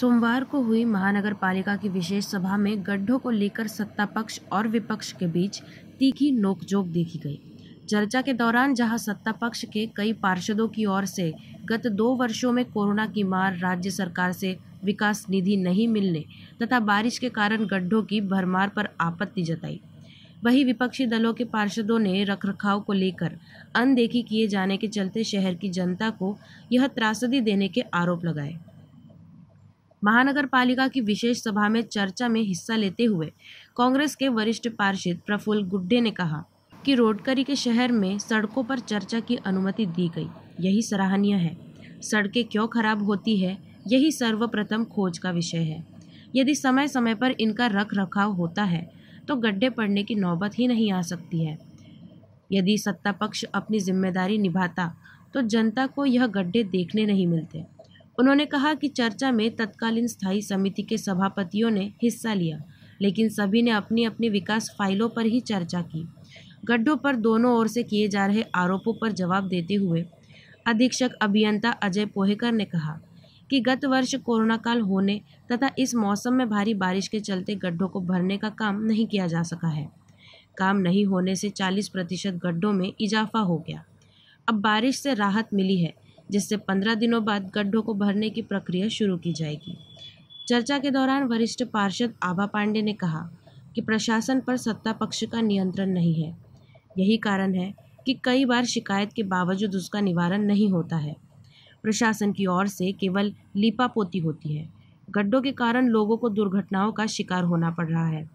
सोमवार को हुई महानगर पालिका की विशेष सभा में गड्ढों को लेकर सत्ता पक्ष और विपक्ष के बीच तीखी नोकझोंक देखी गई चर्चा के दौरान जहां सत्ता पक्ष के कई पार्षदों की ओर से गत दो वर्षों में कोरोना की मार राज्य सरकार से विकास निधि नहीं मिलने तथा बारिश के कारण गड्ढों की भरमार पर आपत्ति जताई वहीं विपक्षी दलों के पार्षदों ने रखरखाव को लेकर अनदेखी किए जाने के चलते शहर की जनता को यह त्रासदी देने के आरोप लगाए महानगर पालिका की विशेष सभा में चर्चा में हिस्सा लेते हुए कांग्रेस के वरिष्ठ पार्षद प्रफुल्ल गुड्डे ने कहा कि रोडकरी के शहर में सड़कों पर चर्चा की अनुमति दी गई यही सराहनीय है सड़कें क्यों खराब होती है यही सर्वप्रथम खोज का विषय है यदि समय समय पर इनका रख रखाव होता है तो गड्ढे पड़ने की नौबत ही नहीं आ सकती है यदि सत्ता पक्ष अपनी जिम्मेदारी निभाता तो जनता को यह गड्ढे देखने नहीं मिलते उन्होंने कहा कि चर्चा में तत्कालीन स्थायी समिति के सभापतियों ने हिस्सा लिया लेकिन सभी ने अपनी अपनी विकास फाइलों पर ही चर्चा की गड्ढों पर दोनों ओर से किए जा रहे आरोपों पर जवाब देते हुए अधीक्षक अभियंता अजय पोहेकर ने कहा कि गत वर्ष कोरोना काल होने तथा इस मौसम में भारी बारिश के चलते गड्ढों को भरने का काम नहीं किया जा सका है काम नहीं होने से 40 प्रतिशत गड्ढों में इजाफा हो गया अब बारिश से राहत मिली है जिससे पंद्रह दिनों बाद गड्ढों को भरने की प्रक्रिया शुरू की जाएगी चर्चा के दौरान वरिष्ठ पार्षद आभा पांडे ने कहा कि प्रशासन पर सत्ता पक्ष का नियंत्रण नहीं है यही कारण है कि कई बार शिकायत के बावजूद उसका निवारण नहीं होता है प्रशासन की ओर से केवल लीपापोती होती है गड्ढों के कारण लोगों को दुर्घटनाओं का शिकार होना पड़ रहा है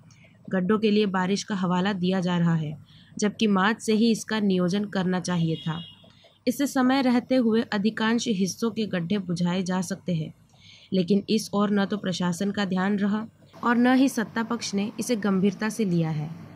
गड्ढों के लिए बारिश का हवाला दिया जा रहा है जबकि मार्च से ही इसका नियोजन करना चाहिए था इससे समय रहते हुए अधिकांश हिस्सों के गड्ढे बुझाए जा सकते हैं लेकिन इस ओर न तो प्रशासन का ध्यान रहा और न ही सत्ता पक्ष ने इसे गंभीरता से लिया है